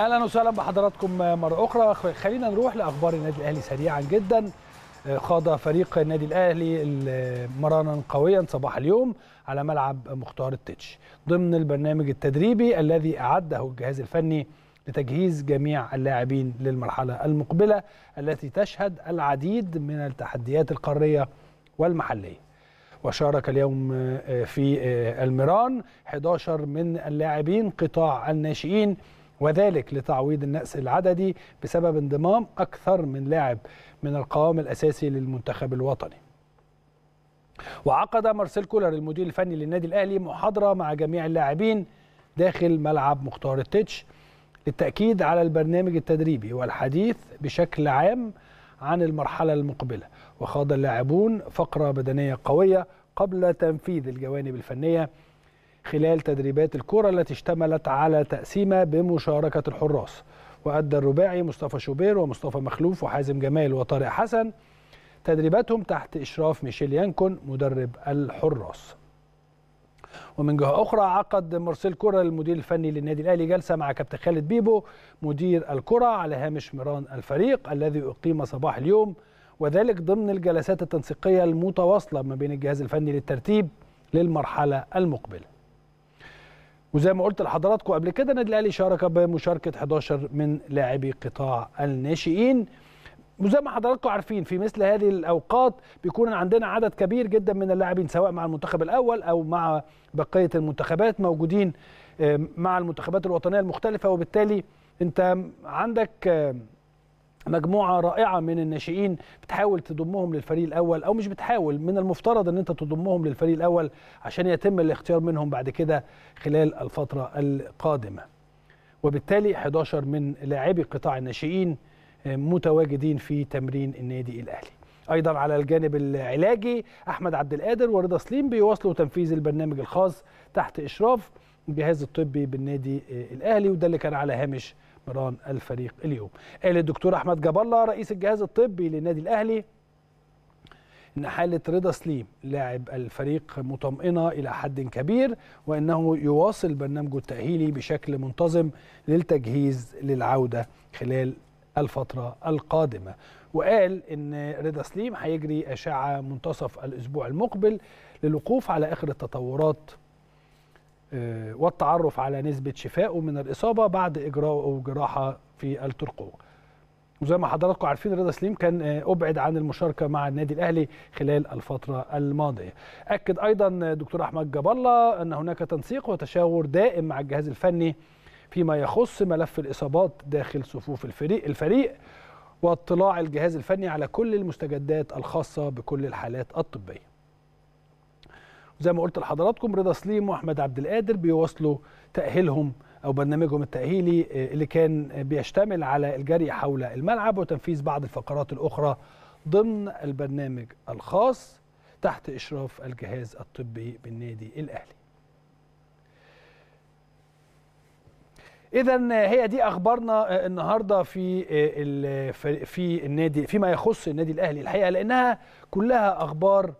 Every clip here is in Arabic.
اهلا وسهلا بحضراتكم مره اخرى خلينا نروح لاخبار النادي الاهلي سريعا جدا خاض فريق النادي الاهلي مرانا قويا صباح اليوم على ملعب مختار التتش ضمن البرنامج التدريبي الذي اعده الجهاز الفني لتجهيز جميع اللاعبين للمرحله المقبله التي تشهد العديد من التحديات القاريه والمحليه وشارك اليوم في الميران 11 من اللاعبين قطاع الناشئين وذلك لتعويض النقص العددي بسبب انضمام أكثر من لاعب من القوام الأساسي للمنتخب الوطني وعقد مارسيل كولر المدير الفني للنادي الأهلي محاضرة مع جميع اللاعبين داخل ملعب مختار التتش للتأكيد على البرنامج التدريبي والحديث بشكل عام عن المرحلة المقبلة وخاض اللاعبون فقرة بدنية قوية قبل تنفيذ الجوانب الفنية خلال تدريبات الكرة التي اشتملت على تقسيمة بمشاركة الحراس وأدى الرباعي مصطفى شوبير ومصطفى مخلوف وحازم جمال وطارق حسن تدريباتهم تحت إشراف ميشيل يانكون مدرب الحراس ومن جهة أخرى عقد مرسيل كرة المدير الفني للنادي الأهلي جلسة مع كابتن خالد بيبو مدير الكرة على هامش مران الفريق الذي أقيم صباح اليوم وذلك ضمن الجلسات التنسيقية المتواصلة ما بين الجهاز الفني للترتيب للمرحلة المقبلة وزي ما قلت لحضراتكم قبل كده النادي الاهلي شارك بمشاركه 11 من لاعبي قطاع الناشئين وزي ما حضراتكم عارفين في مثل هذه الاوقات بيكون عندنا عدد كبير جدا من اللاعبين سواء مع المنتخب الاول او مع بقيه المنتخبات موجودين مع المنتخبات الوطنيه المختلفه وبالتالي انت عندك مجموعه رائعه من الناشئين بتحاول تضمهم للفريق الاول او مش بتحاول من المفترض ان انت تضمهم للفريق الاول عشان يتم الاختيار منهم بعد كده خلال الفتره القادمه وبالتالي 11 من لاعبي قطاع الناشئين متواجدين في تمرين النادي الاهلي ايضا على الجانب العلاجي احمد عبد القادر ورضا سليم بيواصلوا تنفيذ البرنامج الخاص تحت اشراف الجهاز الطبي بالنادي الاهلي وده اللي كان على هامش اقتران الفريق اليوم قال الدكتور احمد جاب الله رئيس الجهاز الطبي للنادي الاهلي ان حاله رضا سليم لاعب الفريق مطمئنه الى حد كبير وانه يواصل برنامجه التاهيلي بشكل منتظم للتجهيز للعوده خلال الفتره القادمه وقال ان رضا سليم هيجري اشعه منتصف الاسبوع المقبل للوقوف على اخر التطورات آه، والتعرف على نسبة شفائه من الإصابة بعد إجراء جراحة في الترقوة وزي ما حضراتكم عارفين رضا سليم كان آه، أبعد عن المشاركة مع النادي الأهلي خلال الفترة الماضية أكد أيضا آه، دكتور أحمد جاب الله أن هناك تنسيق وتشاور دائم مع الجهاز الفني فيما يخص ملف الإصابات داخل صفوف الفريق الفريق واطلاع الجهاز الفني على كل المستجدات الخاصة بكل الحالات الطبية زي ما قلت لحضراتكم رضا سليم واحمد عبد القادر بيواصلوا تاهيلهم او برنامجهم التاهيلي آه، اللي كان بيشتمل على الجري حول الملعب وتنفيذ بعض الفقرات الاخرى ضمن البرنامج الخاص تحت اشراف الجهاز الطبي بالنادي الاهلي اذا آه، هي دي اخبارنا آه، النهارده في في النادي فيما يخص النادي الاهلي الحقيقه لانها كلها اخبار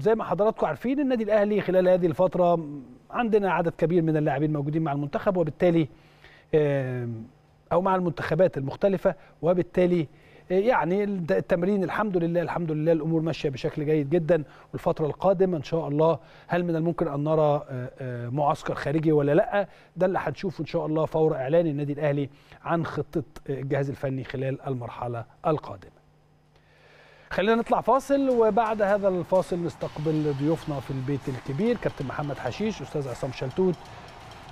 زي ما حضراتكم عارفين النادي الاهلي خلال هذه الفتره عندنا عدد كبير من اللاعبين موجودين مع المنتخب وبالتالي او مع المنتخبات المختلفه وبالتالي آه، يعني التمرين الحمد لله الحمد لله الامور ماشيه بشكل جيد جدا والفتره القادمه ان شاء الله هل من الممكن ان نرى آه، آه، معسكر خارجي ولا لا ده اللي هنشوفه ان شاء الله فور اعلان النادي الاهلي عن خطه الجهاز الفني خلال المرحله القادمه خلينا نطلع فاصل وبعد هذا الفاصل نستقبل ضيوفنا في البيت الكبير كابتن محمد حشيش استاذ عصام شلتوت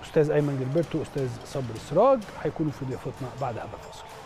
استاذ ايمن جلبرتو استاذ صبري سراج هيكونوا في ضيافتنا بعد هذا الفاصل